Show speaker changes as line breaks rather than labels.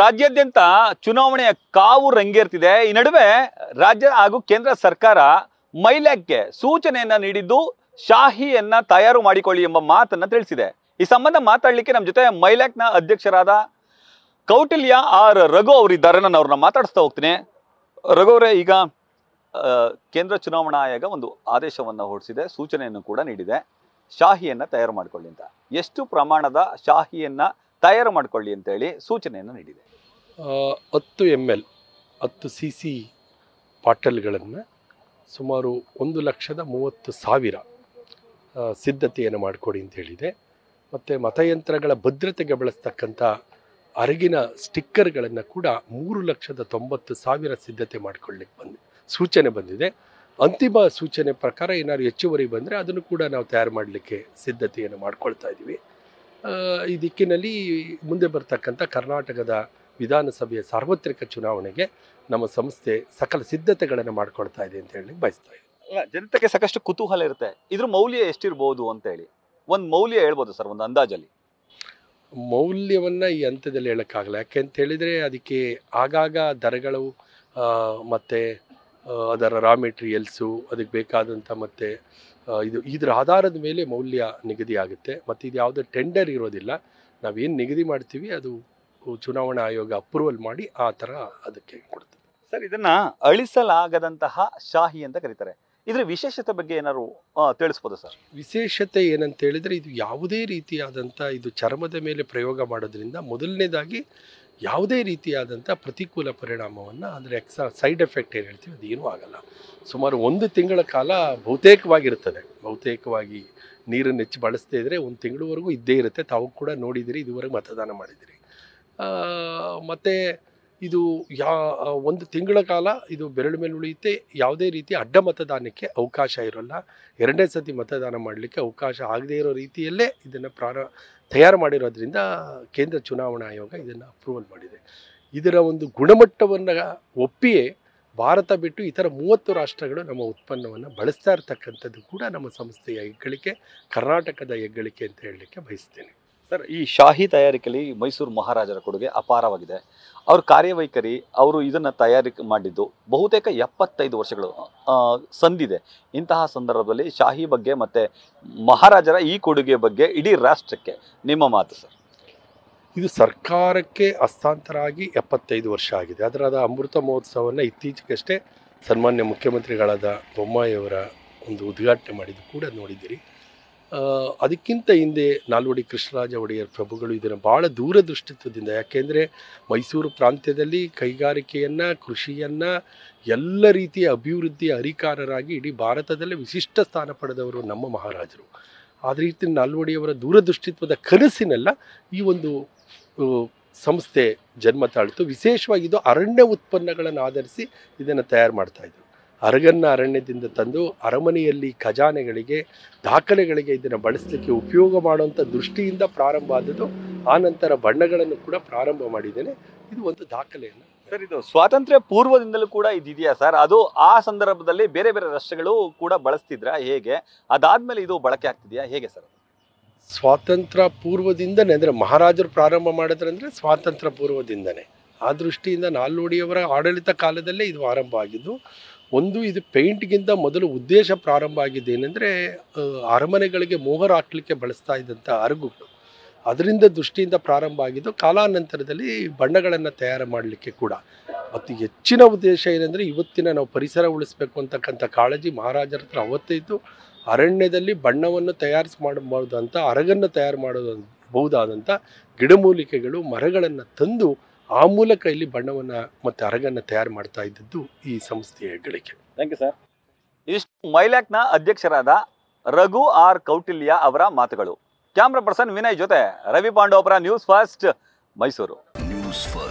ರಾಜ್ಯಾದ್ಯಂತ ಚುನಾವಣೆಯ ಕಾವು ರಂಗೇರ್ತಿದೆ ಈ ನಡುವೆ ರಾಜ್ಯ ಹಾಗೂ ಕೇಂದ್ರ ಸರ್ಕಾರ ಮೈಲ್ಯಾಕ್ಗೆ ಸೂಚನೆಯನ್ನ ನೀಡಿದ್ದು ಶಾಹಿಯನ್ನ ತಯಾರು ಮಾಡಿಕೊಳ್ಳಿ ಎಂಬ ಮಾತನ್ನ ತಿಳಿಸಿದೆ ಈ ಸಂಬಂಧ ಮಾತಾಡಲಿಕ್ಕೆ ನಮ್ಮ ಜೊತೆ ಮೈಲ್ಯಾಕ್ನ ಅಧ್ಯಕ್ಷರಾದ ಕೌಟಿಲ್ಯ ಆರ್ ರಘು ಅವರಿದ್ದಾರೆ ನಾನು ಅವ್ರನ್ನ ಮಾತಾಡಿಸ್ತಾ ಹೋಗ್ತೀನಿ ರಘು ಅವರೇ ಈಗ ಕೇಂದ್ರ ಚುನಾವಣಾ ಆಯೋಗ ಒಂದು ಆದೇಶವನ್ನು ಹೊರಡಿಸಿದೆ ಸೂಚನೆಯನ್ನು ಕೂಡ ನೀಡಿದೆ ಶಾಹಿಯನ್ನು ತಯಾರು ಮಾಡಿಕೊಳ್ಳಿ ಅಂತ ಎಷ್ಟು ಪ್ರಮಾಣದ ಶಾಹಿಯನ್ನು ತಯಾರು ಮಾಡಿಕೊಳ್ಳಿ ಅಂತೇಳಿ ಸೂಚನೆಯನ್ನು ನೀಡಿದೆ
ಹತ್ತು ಎಮ್ ಎಲ್ ಹತ್ತು ಸಿ ಸಿ ಬಾಟಲ್ಗಳನ್ನು ಸುಮಾರು ಒಂದು ಲಕ್ಷದ ಮೂವತ್ತು ಸಾವಿರ ಸಿದ್ಧತೆಯನ್ನು ಮಾಡಿಕೊಡಿ ಅಂತ ಹೇಳಿದೆ ಮತ್ತು ಮತಯಂತ್ರಗಳ ಭದ್ರತೆಗೆ ಬಳಸ್ತಕ್ಕಂಥ ಅರಗಿನ ಸ್ಟಿಕ್ಕರ್ಗಳನ್ನು ಕೂಡ ಮೂರು ಲಕ್ಷದ ತೊಂಬತ್ತು ಸಾವಿರ ಸಿದ್ಧತೆ ಮಾಡಿಕೊಳ್ಳಿಕ್ಕೆ ಬಂದು ಸೂಚನೆ ಬಂದಿದೆ ಅಂತಿಮ ಸೂಚನೆ ಪ್ರಕಾರ ಏನಾದ್ರು ಹೆಚ್ಚುವರಿ ಬಂದರೆ ಅದನ್ನು ಕೂಡ ನಾವು ತಯಾರು ಮಾಡಲಿಕ್ಕೆ ಸಿದ್ಧತೆಯನ್ನು ಮಾಡ್ಕೊಳ್ತಾ ಇದ್ದೀವಿ ಈ ದಿಕ್ಕಿನಲ್ಲಿ ಮುಂದೆ ಬರ್ತಕ್ಕಂಥ ಕರ್ನಾಟಕದ ವಿಧಾನಸಭೆಯ ಸಾರ್ವತ್ರಿಕ ಚುನಾವಣೆಗೆ ನಮ್ಮ ಸಂಸ್ಥೆ ಸಕಲ ಸಿದ್ಧತೆಗಳನ್ನು ಮಾಡ್ಕೊಳ್ತಾ ಇದೆ ಅಂತ ಹೇಳಿ ಬಯಸ್ತಾ ಇದೆ
ಜನತೆಗೆ ಸಾಕಷ್ಟು ಕುತೂಹಲ ಇರುತ್ತೆ ಇದ್ರ ಮೌಲ್ಯ ಎಷ್ಟಿರ್ಬೋದು ಅಂತ ಹೇಳಿ ಒಂದು ಮೌಲ್ಯ ಹೇಳ್ಬೋದು ಸರ್ ಒಂದು ಅಂದಾಜಲ್ಲಿ
ಮೌಲ್ಯವನ್ನು ಈ ಹಂತದಲ್ಲಿ ಹೇಳೋಕ್ಕಾಗಲ್ಲ ಯಾಕೆ ಅಂತ ಹೇಳಿದರೆ ಅದಕ್ಕೆ ಆಗಾಗ ದರಗಳು ಮತ್ತು ಅದರ ರಾ ಮೆಟೀರಿಯಲ್ಸು ಅದಕ್ಕೆ ಬೇಕಾದಂಥ ಮತ್ತು ಇದು ಇದರ ಆಧಾರದ ಮೇಲೆ ಮೌಲ್ಯ ನಿಗದಿ ಆಗುತ್ತೆ ಮತ್ತು ಇದು ಯಾವುದೇ ಟೆಂಡರ್ ಇರೋದಿಲ್ಲ ನಾವೇನು ನಿಗದಿ ಮಾಡ್ತೀವಿ ಅದು ಚುನಾವಣಾ ಆಯೋಗ ಅಪ್ರೂವಲ್ ಮಾಡಿ ಆ ಥರ ಅದಕ್ಕೆ ಕೊಡ್ತದೆ ಸರ್ ಇದನ್ನು ಅಳಿಸಲಾಗದಂತಹ
ಶಾಹಿ ಅಂತ ಕರೀತಾರೆ ಇದರ ವಿಶೇಷತೆ ಬಗ್ಗೆ ಏನಾದ್ರು ತಿಳಿಸ್ಬೋದು ಸರ್
ವಿಶೇಷತೆ ಏನಂತ ಹೇಳಿದ್ರೆ ಇದು ಯಾವುದೇ ರೀತಿಯಾದಂಥ ಇದು ಚರ್ಮದ ಮೇಲೆ ಪ್ರಯೋಗ ಮಾಡೋದ್ರಿಂದ ಮೊದಲನೇದಾಗಿ ಯಾವುದೇ ರೀತಿಯಾದಂಥ ಪ್ರತಿಕೂಲ ಪರಿಣಾಮವನ್ನು ಅಂದರೆ ಎಕ್ಸ ಸೈಡ್ ಎಫೆಕ್ಟ್ ಏನು ಹೇಳ್ತೀವಿ ಅದೇನೂ ಆಗಲ್ಲ ಸುಮಾರು ಒಂದು ತಿಂಗಳ ಕಾಲ ಬಹುತೇಕವಾಗಿರ್ತದೆ ಬಹುತೇಕವಾಗಿ ನೀರನ್ನು ಹೆಚ್ಚು ಬಳಸದೇ ಇದ್ದರೆ ಒಂದು ತಿಂಗಳವರೆಗೂ ಇದ್ದೇ ಇರುತ್ತೆ ತಾವು ಕೂಡ ನೋಡಿದಿರಿ ಇದುವರೆಗೆ ಮತದಾನ ಮಾಡಿದಿರಿ ಮತ್ತು ಇದು ಯಾ ಒಂದು ತಿಂಗಳ ಕಾಲ ಇದು ಬೆರಳು ಮೇಲೆ ಉಳಿಯುತ್ತೆ ಯಾವುದೇ ರೀತಿ ಅಡ್ಡ ಮತದಾನಕ್ಕೆ ಅವಕಾಶ ಇರೋಲ್ಲ ಎರಡನೇ ಸತಿ ಮತದಾನ ಮಾಡಲಿಕ್ಕೆ ಅವಕಾಶ ಆಗದೇ ಇರೋ ರೀತಿಯಲ್ಲೇ ಇದನ್ನು ಪ್ರಾರ ತಯಾರು ಮಾಡಿರೋದ್ರಿಂದ ಕೇಂದ್ರ ಚುನಾವಣಾ ಆಯೋಗ ಇದನ್ನು ಅಪ್ರೂವಲ್ ಮಾಡಿದೆ ಇದರ ಒಂದು ಗುಣಮಟ್ಟವನ್ನು ಒಪ್ಪಿಯೇ ಭಾರತ ಬಿಟ್ಟು ಇತರ ಮೂವತ್ತು ರಾಷ್ಟ್ರಗಳು ನಮ್ಮ ಉತ್ಪನ್ನವನ್ನು ಬಳಸ್ತಾ ಇರ್ತಕ್ಕಂಥದ್ದು ಕೂಡ ನಮ್ಮ ಸಂಸ್ಥೆಯ ಹೆಗ್ಗಳಿಕೆ ಕರ್ನಾಟಕದ ಹೆಗ್ಗಳಿಕೆ ಅಂತ ಹೇಳಲಿಕ್ಕೆ ಬಯಸ್ತೇನೆ
ಸರ್ ಈ ಶಾಹಿ ತಯಾರಿಕೆಯಲ್ಲಿ ಮೈಸೂರು ಮಹಾರಾಜರ ಕೊಡುಗೆ ಅಪಾರವಾಗಿದೆ ಅವ್ರ ಕಾರ್ಯವೈಖರಿ ಅವರು ಇದನ್ನು ತಯಾರಿಕೆ ಮಾಡಿದ್ದು ಬಹುತೇಕ ಎಪ್ಪತ್ತೈದು ವರ್ಷಗಳು ಸಂದಿದೆ ಇಂತಹ ಸಂದರ್ಭದಲ್ಲಿ ಶಾಹಿ ಬಗ್ಗೆ ಮತ್ತು ಮಹಾರಾಜರ ಈ ಕೊಡುಗೆ ಬಗ್ಗೆ ಇಡೀ ರಾಷ್ಟ್ರಕ್ಕೆ ನಿಮ್ಮ ಮಾತು ಸರ್
ಇದು ಸರ್ಕಾರಕ್ಕೆ ಹಸ್ತಾಂತರ ಆಗಿ ಎಪ್ಪತ್ತೈದು ವರ್ಷ ಆಗಿದೆ ಅದರಾದ ಅಮೃತ ಮಹೋತ್ಸವವನ್ನು ಇತ್ತೀಚೆಗಷ್ಟೇ ಸನ್ಮಾನ್ಯ ಮುಖ್ಯಮಂತ್ರಿಗಳಾದ ಬೊಮ್ಮಾಯಿಯವರ ಒಂದು ಉದ್ಘಾಟನೆ ಮಾಡಿದ್ದು ಕೂಡ ನೋಡಿದ್ದೀರಿ ಅದಕ್ಕಿಂತ ಹಿಂದೆ ನಾಲ್ವಡಿ ಕೃಷ್ಣರಾಜ ಒಡೆಯರ್ ಪ್ರಭುಗಳು ಇದನ್ನು ಭಾಳ ದೂರದೃಷ್ಟಿತ್ವದಿಂದ ಯಾಕೆಂದರೆ ಮೈಸೂರು ಪ್ರಾಂತ್ಯದಲ್ಲಿ ಕೈಗಾರಿಕೆಯನ್ನು ಕೃಷಿಯನ್ನು ಎಲ್ಲ ರೀತಿಯ ಅಭಿವೃದ್ಧಿ ಹರಿಕಾರರಾಗಿ ಇಡೀ ಭಾರತದಲ್ಲೇ ವಿಶಿಷ್ಟ ಸ್ಥಾನ ಪಡೆದವರು ನಮ್ಮ ಮಹಾರಾಜರು ಆದರೆ ರೀತಿ ನಾಲ್ವಡಿಯವರ ದೂರದೃಷ್ಟಿತ್ವದ ಕನಸಿನೆಲ್ಲ ಈ ಒಂದು ಸಂಸ್ಥೆ ಜನ್ಮ ತಾಳಿತು ವಿಶೇಷವಾಗಿ ಇದು ಅರಣ್ಯ ಉತ್ಪನ್ನಗಳನ್ನು ಆಧರಿಸಿ ಇದನ್ನು ತಯಾರು ಮಾಡ್ತಾಯಿದ್ರು ಅರಗನ್ನ ಅರಣ್ಯದಿಂದ ತಂದು ಅರಮನೆಯಲ್ಲಿ ಖಜಾನೆಗಳಿಗೆ ದಾಖಲೆಗಳಿಗೆ ಇದನ್ನು ಬಳಸಲಿಕ್ಕೆ ಉಪಯೋಗ ಮಾಡುವಂಥ ದೃಷ್ಟಿಯಿಂದ ಪ್ರಾರಂಭ ಆದದ್ದು ಆನಂತರ ಬಣ್ಣಗಳನ್ನು ಕೂಡ ಪ್ರಾರಂಭ ಮಾಡಿದ್ದೇನೆ ಇದು ಒಂದು ದಾಖಲೆಯನ್ನು
ಸರ್ ಇದು ಸ್ವಾತಂತ್ರ್ಯ ಪೂರ್ವದಿಂದಲೂ ಕೂಡ ಇದೆಯಾ ಸರ್ ಅದು ಆ ಸಂದರ್ಭದಲ್ಲಿ ಬೇರೆ ಬೇರೆ ರಾಷ್ಟ್ರಗಳು ಕೂಡ ಬಳಸ್ತಿದ್ರ ಹೇಗೆ ಅದಾದ್ಮೇಲೆ ಇದು ಬಳಕೆ ಆಗ್ತಿದೆಯಾ ಹೇಗೆ ಸರ್
ಸ್ವಾತಂತ್ರ್ಯ ಪೂರ್ವದಿಂದನೇ ಅಂದರೆ ಮಹಾರಾಜರು ಪ್ರಾರಂಭ ಅಂದರೆ ಸ್ವಾತಂತ್ರ್ಯ ಪೂರ್ವದಿಂದನೇ ಆ ದೃಷ್ಟಿಯಿಂದ ನಾಲ್ನೋಡಿಯವರ ಆಡಳಿತ ಕಾಲದಲ್ಲೇ ಇದು ಆರಂಭ ಆಗಿದ್ದು ಒಂದು ಇದು ಪೇಂಟ್ಗಿಂತ ಮೊದಲು ಉದ್ದೇಶ ಪ್ರಾರಂಭ ಆಗಿದೆ ಏನೆಂದರೆ ಅರಮನೆಗಳಿಗೆ ಮೋಹರ ಹಾಕ್ಲಿಕ್ಕೆ ಬಳಸ್ತಾ ಇದ್ದಂಥ ಅರಗುಗಳು ಅದರಿಂದ ದೃಷ್ಟಿಯಿಂದ ಪ್ರಾರಂಭ ಆಗಿದ್ದು ಕಾಲಾನಂತರದಲ್ಲಿ ಬಣ್ಣಗಳನ್ನು ತಯಾರು ಮಾಡಲಿಕ್ಕೆ ಕೂಡ ಮತ್ತು ಹೆಚ್ಚಿನ ಉದ್ದೇಶ ಏನೆಂದರೆ ಇವತ್ತಿನ ನಾವು ಪರಿಸರ ಉಳಿಸಬೇಕು ಅಂತಕ್ಕಂಥ ಕಾಳಜಿ ಮಹಾರಾಜರ ಹತ್ರ ಅವತ್ತೇ ಇದ್ದು ಅರಣ್ಯದಲ್ಲಿ ಬಣ್ಣವನ್ನು ತಯಾರಿಸಿ ಮಾಡಬಹುದು ಅಂತ ಅರಗನ್ನು ತಯಾರು ಮಾಡಬಹುದಾದಂಥ ಗಿಡಮೂಲಿಕೆಗಳು ಮರಗಳನ್ನು ತಂದು ಆ ಮೂಲಕ ಇಲ್ಲಿ ಬಣ್ಣವನ್ನ ಮತ್ತೆ ಅರಗನ್ನ ತಯಾರು ಮಾಡ್ತಾ ಇದ್ದದ್ದು ಈ ಸಂಸ್ಥೆಯ ಗಳಿಕೆ ಥ್ಯಾಂಕ್ ಯು ಸರ್ ಇಷ್ಟು ಮೈಲ್ಯಾಕ್ನ ಅಧ್ಯಕ್ಷರಾದ ರಘು ಆರ್ ಕೌಟಿಲ್ಯ ಅವರ ಮಾತುಗಳು
ಕ್ಯಾಮ್ರಾ ಪರ್ಸನ್ ವಿನಯ್ ಜೊತೆ Ravi Pandopura news first Mysuru news first